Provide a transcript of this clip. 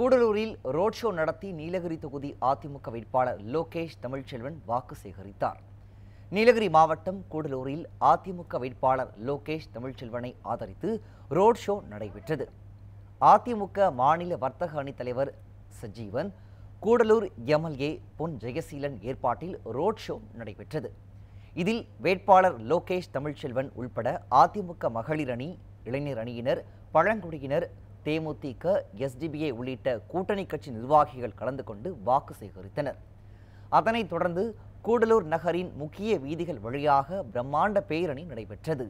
கூடலூரில் road show நடத்தி நீலகிரி தொகுதி அதிமுக வேட்பாளர் லோகேஷ் தமிழ்ச்செல்வன் வாக்கு சேகரித்தார் நீலகிரி மாவட்டம் கூடலூரில் அதிமுக வேட்பாளர் லோகேஷ் தமிழ்ச்செல்வனை ஆதரித்து ரோட் ஷோ நடைபெற்றது அதிமுக மாநில வர்த்தக அணி தலைவர் சஜீவன் கூடலூர் எம்எல்ஏ பொன் ஜெயசீலன் ஏற்பாட்டில் ரோட் ஷோ நடைபெற்றது இதில் வேட்பாளர் லோகேஷ் தமிழ்ச்செல்வன் உள்பட அதிமுக மகளிர் அணி இளைஞர் அணியினர் பழங்குடியினர் தேமுதிக எஸ்டிபிஐ உள்ளிட்ட கூட்டணி கட்சி நிர்வாகிகள் கலந்து கொண்டு வாக்கு சேகரித்தனர் அதனைத் தொடர்ந்து கூடலூர் நகரின் முக்கிய வீதிகள் வழியாக பிரம்மாண்ட பேரணி நடைபெற்றது